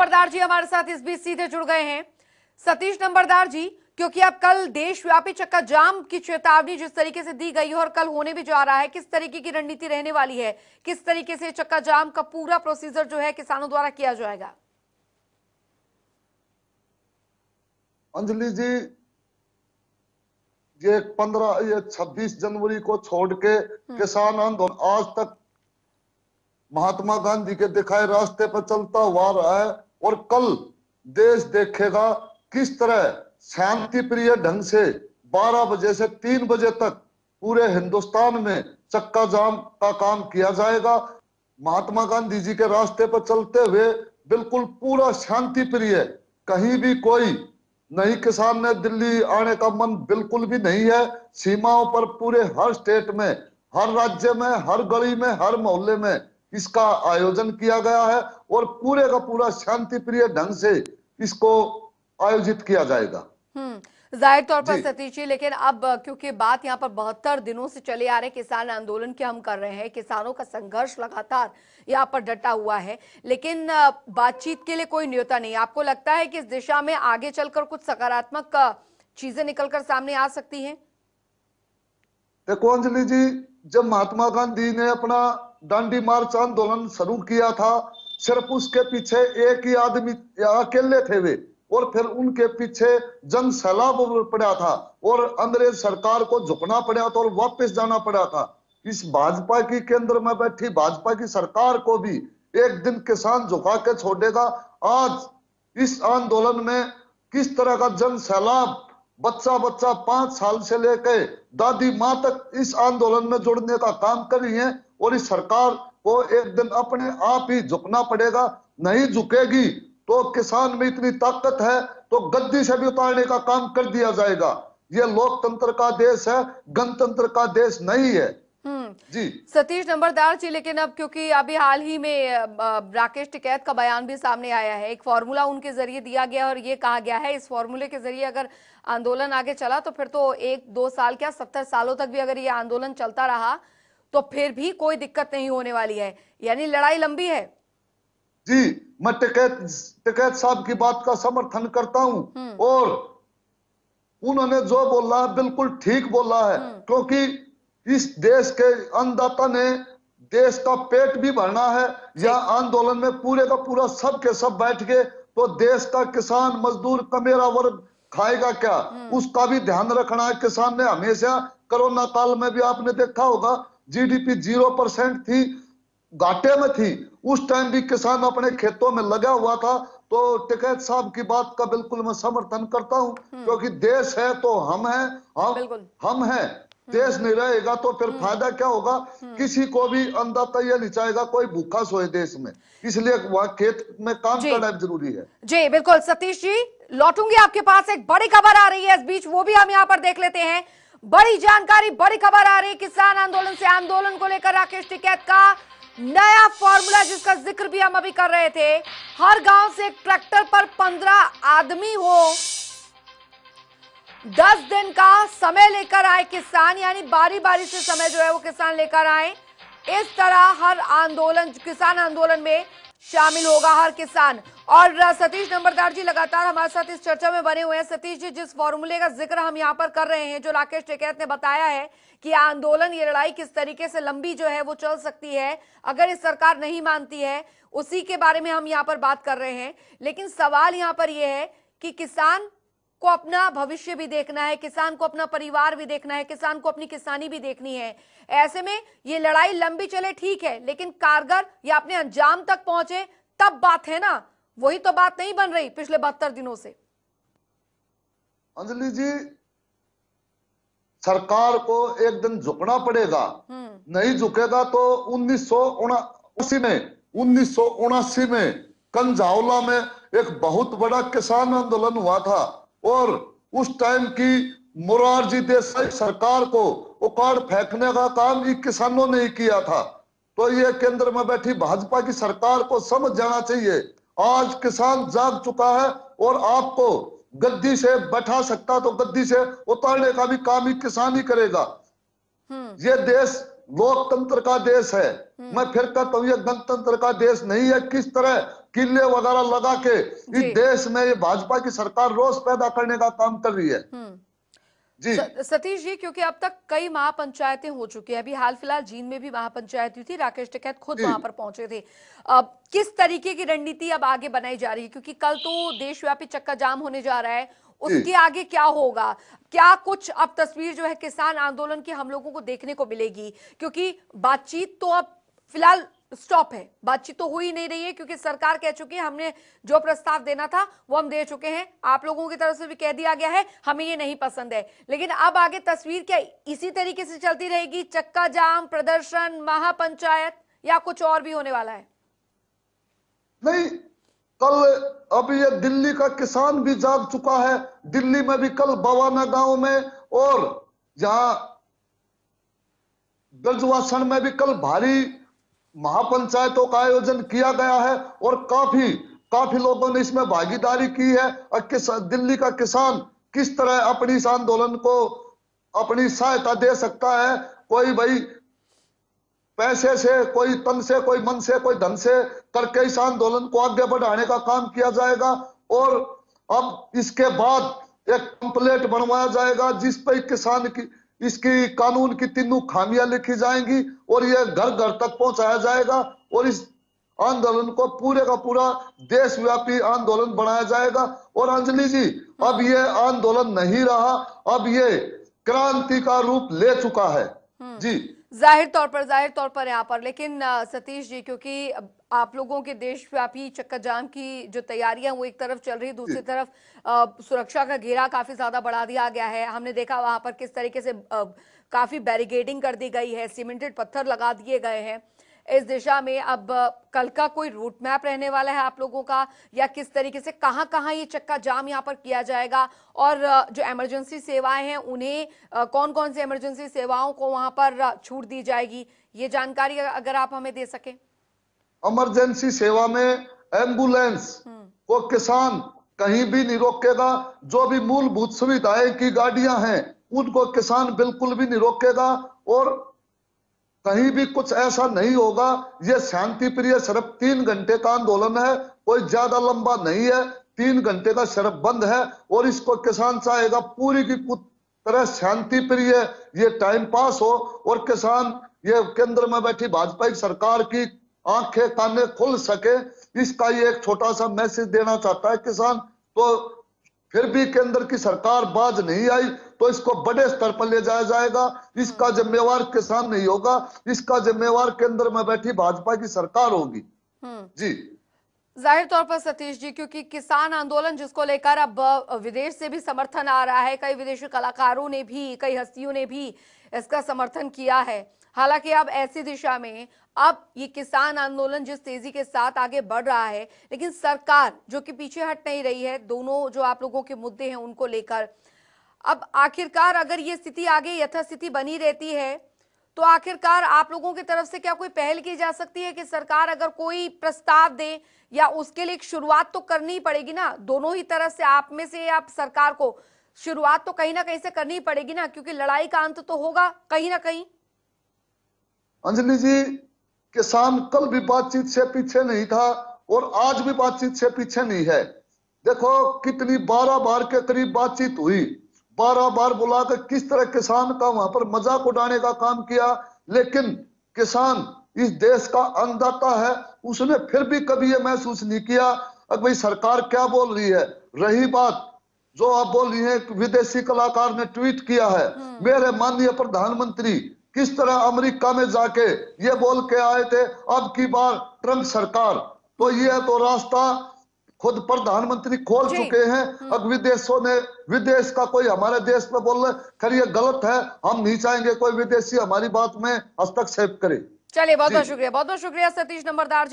नंबरदार जी हमारे साथ इस बीच सीधे जुड़ गए हैं सतीश नंबरदार जी क्योंकि अब कल देशव्यापी चक्का जाम की चेतावनी जिस तरीके से दी गई है और कल होने भी जा रहा है किस तरीके की रणनीति रहने वाली है किस तरीके से चक्का जाम का पूरा प्रोसीजर जो है किसानों द्वारा किया जाएगा अंजलि जी ये पंद्रह ये छब्बीस जनवरी को छोड़ के हम्म। किसान आंदोलन आज तक महात्मा गांधी के दिखाए रास्ते पर चलता हुआ रहा है और कल देश देखेगा किस तरह शांति प्रिय ढंग से 12 बजे से 3 बजे तक पूरे हिंदुस्तान में चक्का जाम का काम किया जाएगा महात्मा गांधी जी के रास्ते पर चलते हुए बिल्कुल पूरा शांति प्रिय कहीं भी कोई नहीं किसान ने दिल्ली आने का मन बिल्कुल भी नहीं है सीमाओं पर पूरे हर स्टेट में हर राज्य में हर गली में हर मोहल्ले में इसका आयोजन किया गया है और पूरे का पूरा शांति प्रिय ढंग से इसको आयोजित किया जाएगा हम्म, जाहिर तौर पर सतीश जी लेकिन अब क्योंकि बात यहाँ पर बहत्तर दिनों से चले आ रहे किसान आंदोलन के हम कर रहे हैं किसानों का संघर्ष लगातार यहाँ पर डटा हुआ है लेकिन बातचीत के लिए कोई न्योता नहीं आपको लगता है कि इस दिशा में आगे चलकर कुछ सकारात्मक चीजें निकलकर सामने आ सकती हैं देखो अंजलि जी जब महात्मा गांधी ने अपना दांडी मार्च आंदोलन शुरू किया था सिर्फ उसके पीछे एक ही आदमी अकेले थे वे और फिर उनके पीछे जन सैलाब पड़ा था और अंग्रेज सरकार को झुकना पड़ा था और वापस जाना पड़ा था इस भाजपा की केंद्र में बैठी भाजपा की सरकार को भी एक दिन किसान झुका के छोड़ेगा आज इस आंदोलन में किस तरह का जन सैलाब बच्चा बच्चा पांच साल से लेकर दादी माँ तक इस आंदोलन में जुड़ने का काम कर रही है और इस सरकार को एक दिन अपने आप ही झुकना पड़ेगा नहीं झुकेगी तो किसान में इतनी ताकत है तो गद्दी से भी उतारने का काम कर दिया जाएगा ये लोकतंत्र का देश है गणतंत्र का देश नहीं है हम्म। जी सतीश नंबरदार जी लेकिन अब क्योंकि अभी हाल ही में राकेश टिकैत का बयान भी सामने आया है एक फॉर्मूला उनके जरिए दिया गया और ये कहा गया है इस फॉर्मूले के जरिए अगर आंदोलन आगे चला तो फिर तो एक दो साल क्या सत्तर सालों तक भी अगर ये आंदोलन चलता रहा तो फिर भी कोई दिक्कत नहीं होने वाली है यानी लड़ाई लंबी है जी मैं टिकैत टिकैत साहब की बात का समर्थन करता हूँ हम्म। और उन्होंने जो बोला है बिल्कुल ठीक बोला है हम्म। क्योंकि इस देश के अन्नदाता ने देश का पेट भी भरना है या आंदोलन में पूरे का पूरा सब के सब बैठ गए तो देश का किसान मजदूर कमेरा वर्ग खाएगा क्या हम्म। उसका भी ध्यान रखना है किसान ने हमेशा कोरोना काल में भी आपने देखा होगा जीडीपी जीरो परसेंट थी घाटे में थी उस टाइम भी किसान अपने खेतों में लगा हुआ था तो टिकैत साहब की बात का बिल्कुल मैं समर्थन करता हूँ हम्म। क्योंकि देश है तो हम हैं हम हम हैं हम्म। देश नहीं रहेगा तो फिर हम्म। फायदा क्या होगा किसी को भी अंधाता यह नहीं चाहेगा कोई भूखा सोए देश में इसलिए वह खेत में काम करना जरूरी है जी बिल्कुल सतीश जी लौटूंगी आपके पास एक बड़ी खबर आ रही है इस बीच वो भी हम यहाँ पर देख लेते हैं बड़ी जानकारी बड़ी खबर आ रही किसान आंदोलन से आंदोलन को लेकर राकेश टिकैत का नया फॉर्मूला जिसका जिक्र भी हम अभी कर रहे थे हर गांव से एक ट्रैक्टर पर पंद्रह आदमी हो दस दिन का समय लेकर आए किसान यानी बारी बारी से समय जो है वो किसान लेकर आए इस तरह हर आंदोलन किसान आंदोलन में शामिल होगा हर किसान और सतीश नंबरदार जी लगातार हमारे साथ इस चर्चा में बने हुए हैं सतीश जी जिस फॉर्मूले का जिक्र हम यहाँ पर कर रहे हैं जो राकेश टेकैत ने बताया है कि आंदोलन ये लड़ाई किस तरीके से लंबी जो है वो चल सकती है अगर इस सरकार नहीं मानती है उसी के बारे में हम यहाँ पर बात कर रहे हैं लेकिन सवाल यहाँ पर यह है कि किसान को अपना भविष्य भी देखना है किसान को अपना परिवार भी देखना है किसान को अपनी किसानी भी देखनी है ऐसे में ये लड़ाई लंबी चले ठीक है लेकिन कारगर या अपने अंजाम तक पहुंचे तब बात है ना वही तो बात नहीं बन रही पिछले बहत्तर दिनों से अंजलि जी सरकार को एक दिन झुकना पड़ेगा हम्म। नहीं झुकेगा तो उन्नीस सौ में उन्नीस में कंजावला में एक बहुत बड़ा किसान आंदोलन हुआ था और उस टाइम की मुरारजी देसाई सरकार को उकाड़ फेंकने का काम ही किसानों ने ही किया था तो ये केंद्र में बैठी भाजपा की सरकार को समझ जाना चाहिए आज किसान जाग चुका है और आपको गद्दी से बैठा सकता तो गद्दी से उतारने का भी काम ही किसान ही करेगा हम्म। ये देश लोकतंत्र का देश है हम्म। मैं फिर कहता हूँ ये गणतंत्र का देश नहीं है किस तरह किले वगैरह लगा के इस देश में ये भाजपा की सरकार रोज पैदा करने का काम कर रही है हम्म। जी सतीश जी क्योंकि अब तक कई महापंचायतें हो चुकी है अभी हाल फिलहाल जींद में भी महापंचायत हुई थी राकेश टिकैत खुद वहां पर पहुंचे थे अब किस तरीके की रणनीति अब आगे बनाई जा रही है क्योंकि कल तो देशव्यापी चक्का जाम होने जा रहा है उसके आगे क्या होगा क्या कुछ अब तस्वीर जो है किसान आंदोलन की हम लोगों को देखने को मिलेगी क्योंकि बातचीत तो अब फिलहाल स्टॉप है बातचीत तो हो ही नहीं रही है क्योंकि सरकार कह चुकी है हमने जो प्रस्ताव देना था वो हम दे चुके हैं आप लोगों की तरफ से भी कह दिया गया है हमें ये नहीं पसंद है लेकिन अब आगे तस्वीर क्या इसी तरीके से चलती रहेगी चक्का जाम प्रदर्शन महापंचायत या कुछ और भी होने वाला है नहीं कल अब ये दिल्ली का किसान भी जाग चुका है दिल्ली में भी कल बवाना गांव में और जहां गजवासन में भी कल भारी महापंचायतों का आयोजन किया गया है और काफी काफी लोगों ने इसमें भागीदारी की है और किस दिल्ली का किसान किस तरह अपनी इस आंदोलन को अपनी सहायता दे सकता है कोई भाई पैसे से कोई तन से कोई मन से कोई धन से करके इस आंदोलन को आगे बढ़ाने का काम किया जाएगा और अब इसके बाद एक कंप्लेट बनवाया जाएगा जिस पर किसान की इसकी कानून की तीनों खामियां लिखी जाएंगी और यह घर घर तक पहुंचाया जाएगा और इस आंदोलन को पूरे का पूरा देशव्यापी आंदोलन बनाया जाएगा और अंजलि जी अब ये आंदोलन नहीं रहा अब ये क्रांति का रूप ले चुका है हम्म। जी जाहिर तौर पर जाहिर तौर पर यहाँ पर लेकिन सतीश जी क्योंकि आप लोगों के देशव्यापी चक्का जाम की जो तैयारियां वो एक तरफ चल रही दूसरी तरफ आ, सुरक्षा का घेरा काफी ज्यादा बढ़ा दिया गया है हमने देखा वहां पर किस तरीके से आ, काफी बैरिगेडिंग कर दी गई है सीमेंटेड पत्थर लगा दिए गए हैं इस दिशा में अब कल का कोई रूट मैप रहने वाला है आप लोगों का या किस तरीके से कहां कहां ये चक्का जाम यहां पर किया जाएगा और जो इमरजेंसी सेवाएं हैं उन्हें कौन कौन सी इमरजेंसी सेवाओं को वहां पर छूट दी जाएगी ये जानकारी अगर आप हमें दे सकें इमरजेंसी सेवा में एम्बुलेंस को हम्म। किसान कहीं भी नहीं रोकेगा जो भी मूलभूत सुविधाएं की गाड़ियां हैं उनको किसान बिल्कुल भी नहीं रोकेगा और कहीं भी कुछ ऐसा नहीं होगा ये शांति प्रिय सिर्फ तीन घंटे का आंदोलन है कोई ज्यादा लंबा नहीं है तीन घंटे का सिर्फ बंद है और इसको किसान चाहेगा पूरी की तरह शांति प्रिय ये टाइम पास हो और किसान ये केंद्र में बैठी भाजपा की सरकार की आंखें काने खुल सके इसका ये एक छोटा सा मैसेज देना चाहता है किसान तो फिर भी केंद्र की सरकार बाज नहीं आई तो इसको बड़े स्तर पर ले जाया जाएगा इसका हम्म। जिम्मेवार किसान नहीं होगा इसका जिम्मेवार केंद्र में बैठी भाजपा की सरकार होगी हम्म। जी जाहिर तौर पर सतीश जी क्योंकि किसान आंदोलन जिसको लेकर अब विदेश से भी समर्थन आ रहा है कई विदेशी कलाकारों ने भी कई हस्तियों ने भी इसका समर्थन किया है हालांकि अब ऐसी दिशा में अब ये किसान आंदोलन जिस तेजी के साथ आगे बढ़ रहा है लेकिन सरकार जो कि पीछे हट नहीं रही है दोनों जो आप लोगों के मुद्दे हैं उनको लेकर अब आखिरकार अगर ये स्थिति आगे यथास्थिति बनी रहती है तो आखिरकार आप लोगों की तरफ से क्या कोई पहल की जा सकती है कि सरकार अगर कोई प्रस्ताव दे या उसके लिए एक शुरुआत तो करनी पड़ेगी ना दोनों ही तरफ से आप में से आप सरकार को शुरुआत तो कहीं ना कहीं से करनी पड़ेगी ना क्योंकि लड़ाई का अंत तो होगा कहीं ना कहीं अंजलि जी किसान कल भी बातचीत से पीछे नहीं था और आज भी बातचीत से पीछे नहीं है देखो कितनी बारह बार के करीब बातचीत हुई बारह बार बुलाकर किस तरह किसान का वहां पर मजाक उड़ाने का काम किया लेकिन किसान इस देश का अंगदाता है उसने फिर भी कभी यह महसूस नहीं किया अब भाई सरकार क्या बोल रही है रही बात जो आप बोल रही है विदेशी कलाकार ने ट्वीट किया है हम्म। मेरे माननीय प्रधानमंत्री किस तरह अमेरिका में जाके ये बोल के आए थे अब की बार ट्रंप सरकार तो ये तो रास्ता खुद प्रधानमंत्री खोल चुके हैं हम्म। अब विदेशों ने विदेश का कोई हमारे देश में बोल रहे खैर ये गलत है हम नहीं चाहेंगे कोई विदेशी हमारी बात में हस्तक्षेप करे चलिए बहुत बहुत शुक्रिया बहुत बहुत शुक्रिया सतीश नंबरदार